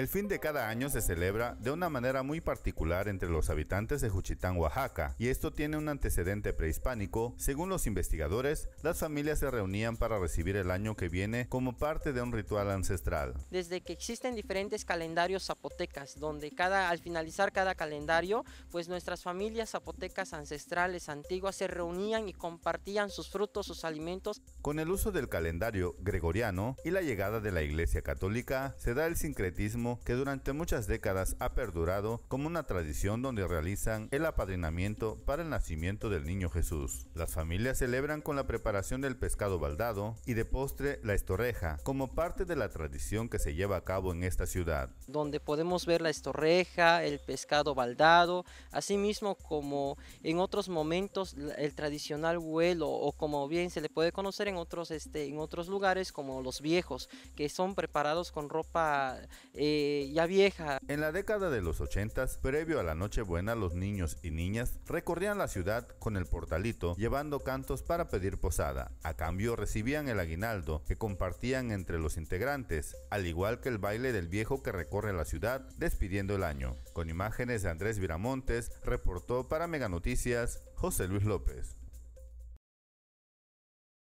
El fin de cada año se celebra de una manera muy particular entre los habitantes de Juchitán, Oaxaca, y esto tiene un antecedente prehispánico. Según los investigadores, las familias se reunían para recibir el año que viene como parte de un ritual ancestral. Desde que existen diferentes calendarios zapotecas, donde cada, al finalizar cada calendario, pues nuestras familias zapotecas ancestrales antiguas se reunían y compartían sus frutos, sus alimentos. Con el uso del calendario gregoriano y la llegada de la Iglesia Católica, se da el sincretismo que durante muchas décadas ha perdurado como una tradición donde realizan el apadrinamiento para el nacimiento del niño Jesús. Las familias celebran con la preparación del pescado baldado y de postre la estorreja, como parte de la tradición que se lleva a cabo en esta ciudad. Donde podemos ver la estorreja, el pescado baldado, así mismo como en otros momentos el tradicional vuelo o como bien se le puede conocer en otros, este, en otros lugares como los viejos, que son preparados con ropa eh, este, ya vieja. En la década de los 80, previo a la Nochebuena, los niños y niñas recorrían la ciudad con el portalito llevando cantos para pedir posada. A cambio recibían el aguinaldo que compartían entre los integrantes, al igual que el baile del viejo que recorre la ciudad despidiendo el año. Con imágenes de Andrés Viramontes, reportó para Meganoticias José Luis López.